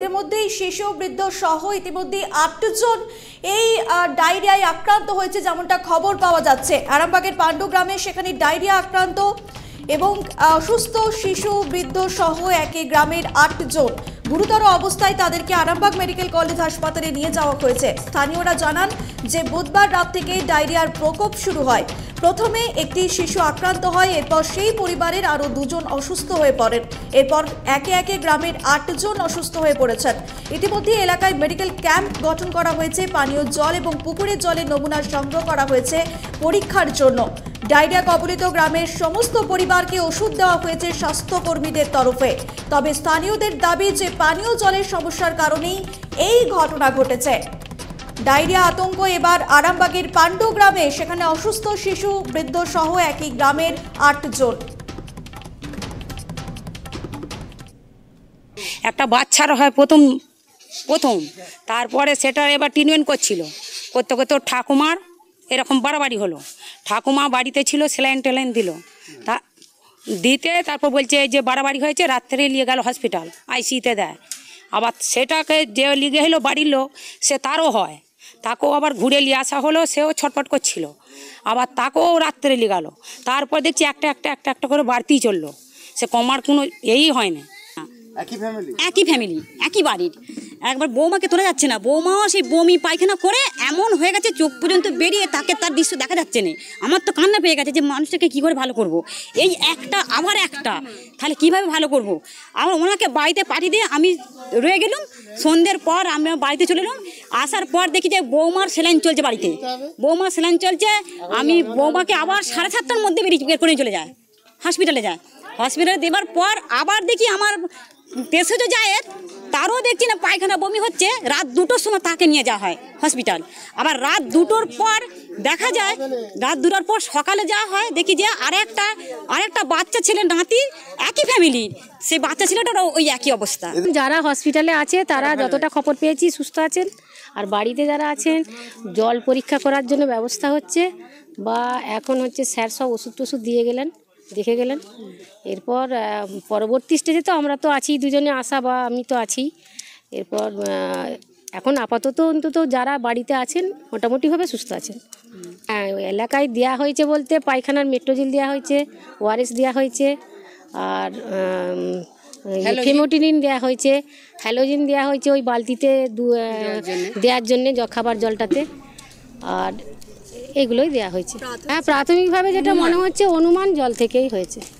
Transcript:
ইতিমধ্যেই মধ্যেই শিশু বৃদ্ধ সহ ইতিমধ্যে আটজন এই ডায়রিয়ায় আক্রান্ত হয়েছে যেমনটা খবর পাওয়া যাচ্ছে আরামবাগের পাণ্ডু গ্রামে সেখানে ডায়রিয়া আক্রান্ত এবং অসুস্থ শিশু বৃদ্ধ সহ একে গ্রামের আটজন গুরুতর অবস্থায় তাদেরকে আরামবাগ মেডিকেল কলেজ হাসপাতালে নিয়ে যাওয়া হয়েছে স্থানীয়রা জানান যে বুধবার রাত থেকে ডায়রিয়ার প্রকোপ শুরু হয় প্রথমে একটি শিশু আক্রান্ত হয় এরপর সেই পরিবারের আরও দুজন অসুস্থ হয়ে পড়েন এরপর একে একে গ্রামের আটজন অসুস্থ হয়ে পড়েছেন ইতিমধ্যে এলাকায় মেডিকেল ক্যাম্প গঠন করা হয়েছে পানীয় জল এবং পুকুরের জলের নমুনা সংগ্রহ করা হয়েছে পরীক্ষার জন্য ডায়রিয়া কবলিত গ্রামের সমস্ত পরিবারকে ওষুধ দেওয়া হয়েছে স্বাস্থ্যকর্মীদের তরফে তবে স্থানীয়দের দাবি যে পানীয় জলের সমস্যার কারণেই এই ঘটনা ঘটেছে ডায়রিয়া আতঙ্ক এবার আরামবাগের পাণ্ডু গ্রামে সেখানে অসুস্থ শিশু বৃদ্ধ সহ একই গ্রামের আটজন একটা বাচ্চার হয় প্রথম প্রথম তারপরে সেটা এবার ট্রিটমেন্ট করছিল করতে করতে ঠাকুমার এরকম বাড়াবাড়ি হলো ঠাকুমা বাড়িতে ছিল সেলাইন টেলাইন দিল তা দিতে তারপর বলছে যে বাড়াবাড়ি হয়েছে রাত্রে নিয়ে গেল হসপিটাল আইসিতে দেয় আবার সেটাকে যে লিগে হলো বাড়ির লোক সে তারও হয় তাকেও আবার ঘুরে নিয়ে আসা হলো সেও ছটপট করছিল আবার তাকেও রাত্রে নিয়ে গেলো তারপর দেখছি একটা একটা একটা একটা করে বাড়তেই চললো সে কমার কোনো এই হয় না একই ফ্যামিলি একই বাড়ির একবার বৌমাকে তোলা যাচ্ছে না বৌমাও সেই বমি পায়খানা করে এমন হয়ে গেছে চোখ পর্যন্ত বেরিয়ে তাকে তার দৃশ্য দেখা যাচ্ছে না আমার তো কান্না পেয়ে গেছে যে মানুষটাকে কী করে ভালো করব। এই একটা আবার একটা তাহলে কিভাবে ভালো করব। আমার ওনাকে বাড়িতে পাঠিয়ে দিয়ে আমি রয়ে গেলাম সন্ধ্যের পর আমরা বাড়িতে চলে এলাম আসার পর দেখি যে বৌমার সেলাইন চলছে বাড়িতে বৌমার সেলাইন চলছে আমি বৌমাকে আবার সাড়ে সাতটার মধ্যে বেরিয়ে করে চলে যায় হসপিটালে যায় হসপিটালে দেওয়ার পর আবার দেখি আমার পেশেজও যায় তারও দেখছি না পায়খানা বমি হচ্ছে রাত দুটোর সময় তাকে নিয়ে যাওয়া হয় হসপিটাল আবার রাত দুটোর পর দেখা যায় রাত দুটোর পর সকালে যাওয়া হয় দেখি যে আরেকটা আরেকটা বাচ্চা ছেলে নাতি একই ফ্যামিলি সে বাচ্চা ছেলেটার ওই একই অবস্থা যারা হসপিটালে আছে তারা হ্যাঁ, হ্যাঁ। যতটা খবর পেয়েছি সুস্থ আছেন আর বাড়িতে যারা আছেন জল পরীক্ষা করার জন্য ব্যবস্থা হচ্ছে বা এখন হচ্ছে স্যার সব ওষুধ টষুধ দিয়ে গেলেন দেখে গেলেন এরপর পরবর্তী স্টেজে তো আমরা তো আছি দুজনে আসা বা আমি তো আছি এরপর এখন আপাতত অন্তত যারা বাড়িতে আছেন মোটামুটিভাবে সুস্থ আছেন হ্যাঁ এলাকায় দেয়া হয়েছে বলতে পায়খানার মেট্রোজিল দেওয়া হয়েছে ওয়ারেস দেওয়া হয়েছে আর ফেমোটিনিন দেওয়া হয়েছে হ্যালোজিন দেওয়া হয়েছে ওই বালতিতে দেওয়ার জন্যে খাবার জলটাতে আর এগুলোই দেওয়া হয়েছে হ্যাঁ প্রাথমিকভাবে যেটা মনে হচ্ছে অনুমান জল থেকেই হয়েছে